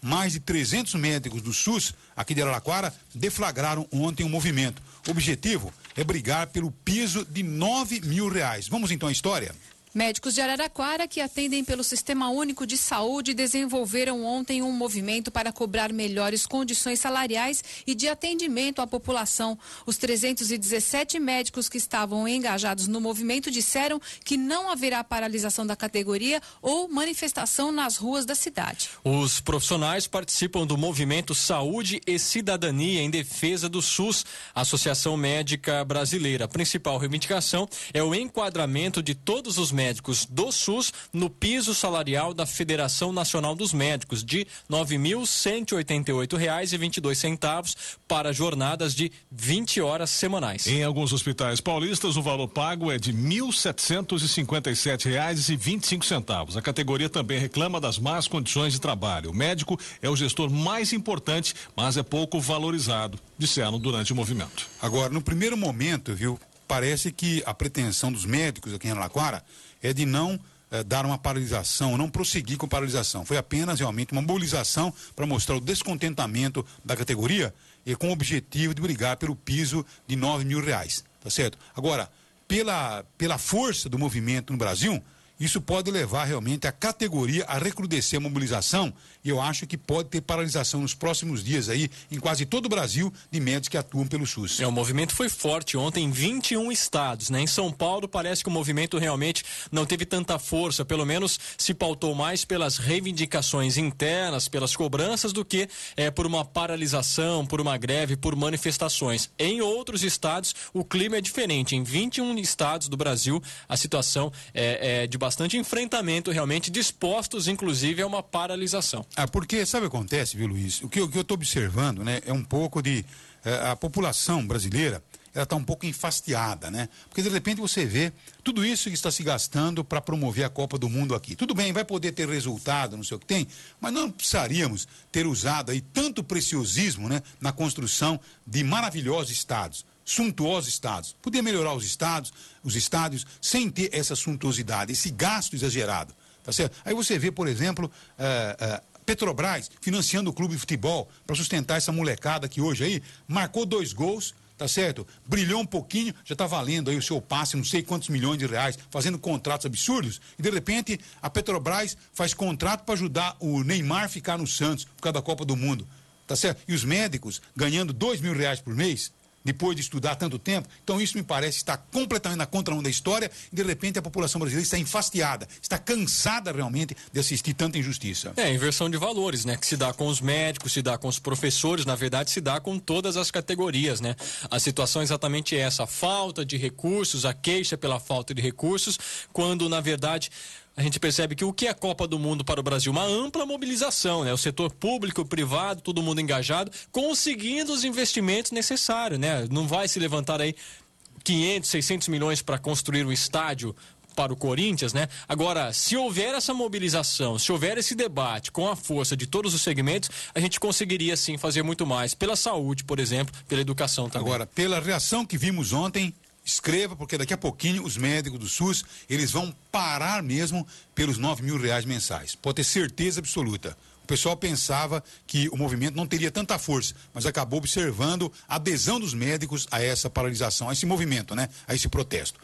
Mais de 300 médicos do SUS, aqui de Araraquara, deflagraram ontem o um movimento. O objetivo é brigar pelo piso de 9 mil reais. Vamos então à história? Médicos de Araraquara, que atendem pelo Sistema Único de Saúde, desenvolveram ontem um movimento para cobrar melhores condições salariais e de atendimento à população. Os 317 médicos que estavam engajados no movimento disseram que não haverá paralisação da categoria ou manifestação nas ruas da cidade. Os profissionais participam do movimento Saúde e Cidadania em defesa do SUS, Associação Médica Brasileira. A principal reivindicação é o enquadramento de todos os médicos médicos do SUS no piso salarial da Federação Nacional dos Médicos, de R$ 9.188,22 para jornadas de 20 horas semanais. Em alguns hospitais paulistas, o valor pago é de R$ 1.757,25. A categoria também reclama das más condições de trabalho. O médico é o gestor mais importante, mas é pouco valorizado, disseram durante o movimento. Agora, no primeiro momento, viu, parece que a pretensão dos médicos aqui em Laquara é de não eh, dar uma paralisação, não prosseguir com paralisação. Foi apenas realmente uma mobilização para mostrar o descontentamento da categoria e com o objetivo de brigar pelo piso de nove mil reais, tá certo? Agora, pela, pela força do movimento no Brasil, isso pode levar realmente a categoria a recrudescer a mobilização e eu acho que pode ter paralisação nos próximos dias aí em quase todo o Brasil de médicos que atuam pelo SUS. É, o movimento foi forte ontem em 21 estados, né? Em São Paulo parece que o movimento realmente não teve tanta força, pelo menos se pautou mais pelas reivindicações internas, pelas cobranças do que é, por uma paralisação, por uma greve, por manifestações. Em outros estados o clima é diferente. Em 21 estados do Brasil a situação é, é de bastante bastante enfrentamento realmente, dispostos inclusive a uma paralisação. Ah, porque sabe o que acontece, viu, Luiz? O que, o que eu estou observando, né, é um pouco de eh, a população brasileira ela está um pouco enfastiada, né? Porque de repente você vê tudo isso que está se gastando para promover a Copa do Mundo aqui. Tudo bem, vai poder ter resultado, não sei o que tem, mas não precisaríamos ter usado aí tanto preciosismo, né, na construção de maravilhosos estados suntuosos estados. Podia melhorar os estados, os estádios, sem ter essa suntuosidade, esse gasto exagerado. Tá certo? Aí você vê, por exemplo, uh, uh, Petrobras financiando o clube de futebol para sustentar essa molecada que hoje aí marcou dois gols tá certo? Brilhou um pouquinho, já está valendo aí o seu passe, não sei quantos milhões de reais, fazendo contratos absurdos, e de repente a Petrobras faz contrato para ajudar o Neymar a ficar no Santos por causa da Copa do Mundo, tá certo? E os médicos ganhando dois mil reais por mês, depois de estudar tanto tempo. Então, isso me parece estar completamente na contramão da história e, de repente, a população brasileira está enfastiada, está cansada realmente de assistir tanta injustiça. É, inversão de valores, né? Que se dá com os médicos, se dá com os professores, na verdade, se dá com todas as categorias, né? A situação é exatamente essa: a falta de recursos, a queixa pela falta de recursos, quando, na verdade, a gente percebe que o que é Copa do Mundo para o Brasil? Uma ampla mobilização, né? O setor público, privado, todo mundo engajado, conseguindo os investimentos necessários, né? Não vai se levantar aí 500, 600 milhões para construir um estádio para o Corinthians, né? Agora, se houver essa mobilização, se houver esse debate com a força de todos os segmentos, a gente conseguiria sim fazer muito mais pela saúde, por exemplo, pela educação também. Agora, pela reação que vimos ontem, escreva, porque daqui a pouquinho os médicos do SUS, eles vão parar mesmo pelos 9 mil reais mensais. Pode ter certeza absoluta. O pessoal pensava que o movimento não teria tanta força, mas acabou observando a adesão dos médicos a essa paralisação, a esse movimento, né? A esse protesto.